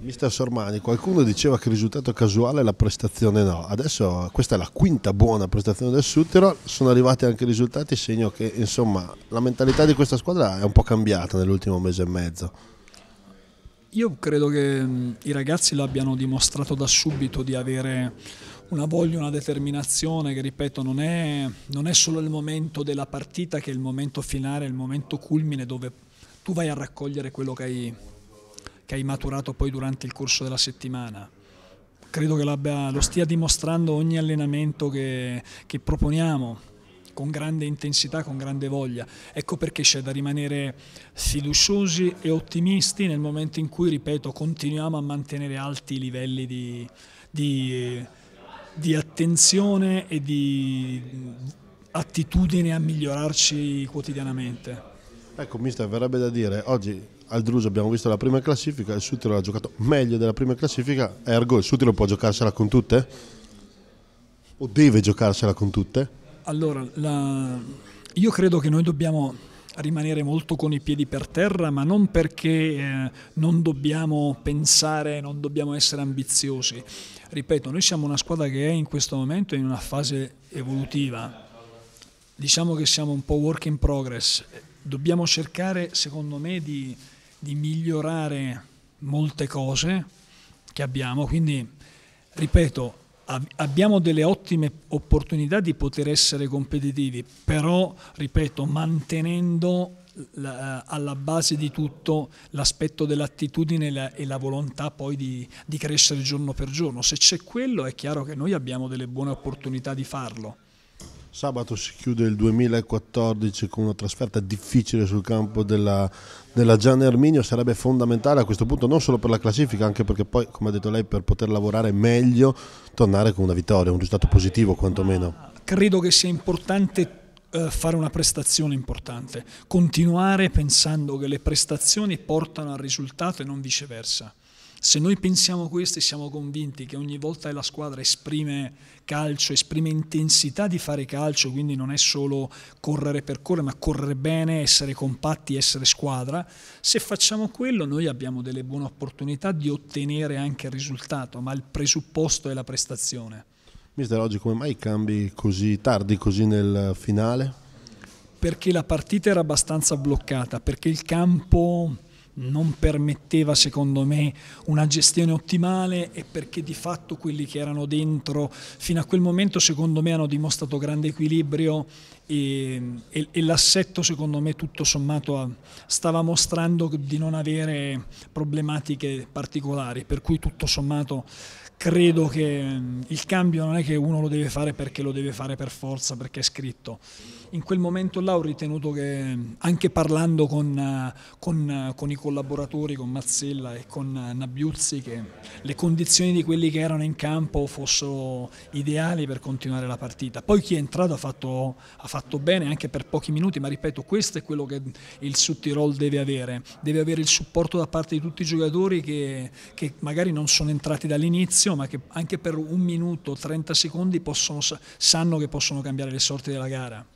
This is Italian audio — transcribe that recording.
Mister Sormani, qualcuno diceva che il risultato casuale è la prestazione no, adesso questa è la quinta buona prestazione del Sutterol, sono arrivati anche i risultati, segno che insomma la mentalità di questa squadra è un po' cambiata nell'ultimo mese e mezzo. Io credo che mm, i ragazzi l'abbiano dimostrato da subito di avere una voglia, una determinazione che ripeto non è, non è solo il momento della partita che è il momento finale, il momento culmine dove tu vai a raccogliere quello che hai che hai maturato poi durante il corso della settimana. Credo che lo stia dimostrando ogni allenamento che, che proponiamo con grande intensità, con grande voglia. Ecco perché c'è da rimanere fiduciosi e ottimisti nel momento in cui, ripeto, continuiamo a mantenere alti i livelli di, di, di attenzione e di attitudine a migliorarci quotidianamente. Ecco, mister, verrebbe da dire, oggi Aldruso abbiamo visto la prima classifica, il Sutilo ha giocato meglio della prima classifica, ergo il Sutilo può giocarsela con tutte? O deve giocarsela con tutte? Allora, la... io credo che noi dobbiamo rimanere molto con i piedi per terra, ma non perché eh, non dobbiamo pensare, non dobbiamo essere ambiziosi. Ripeto, noi siamo una squadra che è in questo momento in una fase evolutiva. Diciamo che siamo un po' work in progress. Dobbiamo cercare, secondo me, di di migliorare molte cose che abbiamo, quindi ripeto, ab- abbiamo delle ottime opportunità di poter essere competitivi, però, ripeto, mantenendo la, alla base di tutto l'aspetto dell'attitudine e la, e la volontà poi di, di crescere giorno per giorno. Se c'è quello è chiaro che noi abbiamo delle buone opportunità di farlo. Sabato si chiude il 2014 con una trasferta difficile sul campo della, della Gianni Arminio, sarebbe fondamentale a questo punto non solo per la classifica, anche perché poi, come ha detto lei, per poter lavorare meglio, tornare con una vittoria, un risultato positivo quantomeno. credo che sia importante eh, fare una prestazione importante, continuare pensando che le prestazioni portano al risultato e non viceversa. Se noi pensiamo questo e siamo convinti che ogni volta che la squadra esprime calcio, esprime intensità di fare calcio, quindi non è solo correre per correre, ma correre bene, essere compatti, essere squadra, se facciamo quello noi abbiamo delle buone opportunità di ottenere anche il risultato, ma il presupposto è la prestazione. Mister, oggi come mai cambi così tardi, così nel finale? Perché la partita era abbastanza bloccata, perché il campo non permetteva secondo me una gestione ottimale e perché di fatto quelli che erano dentro fino a quel momento secondo me hanno dimostrato grande equilibrio e, e, e l'assetto secondo me tutto sommato stava mostrando di non avere problematiche particolari per cui tutto sommato credo che mm, il cambio non è che uno lo deve fare perché lo deve fare per forza, perché è scritto. In quel momento là ho ritenuto che mm, anche parlando con, eh, con, eh, con i colleghi collaboratori, con Mazzella e con eh, Nabiuzzi, che le condizioni di quelli che erano in campo fossero ideali per continuare la partita. Poi chi è entrato ha fatto, ha fatto bene anche per pochi minuti, ma ripeto, questo è quello che il Sud Tirol deve avere, deve avere il supporto da parte di tutti i giocatori che, che magari non sono entrati dall'inizio, ma che anche per un minuto, 30 secondi possono, sanno che possono cambiare le sorti della gara.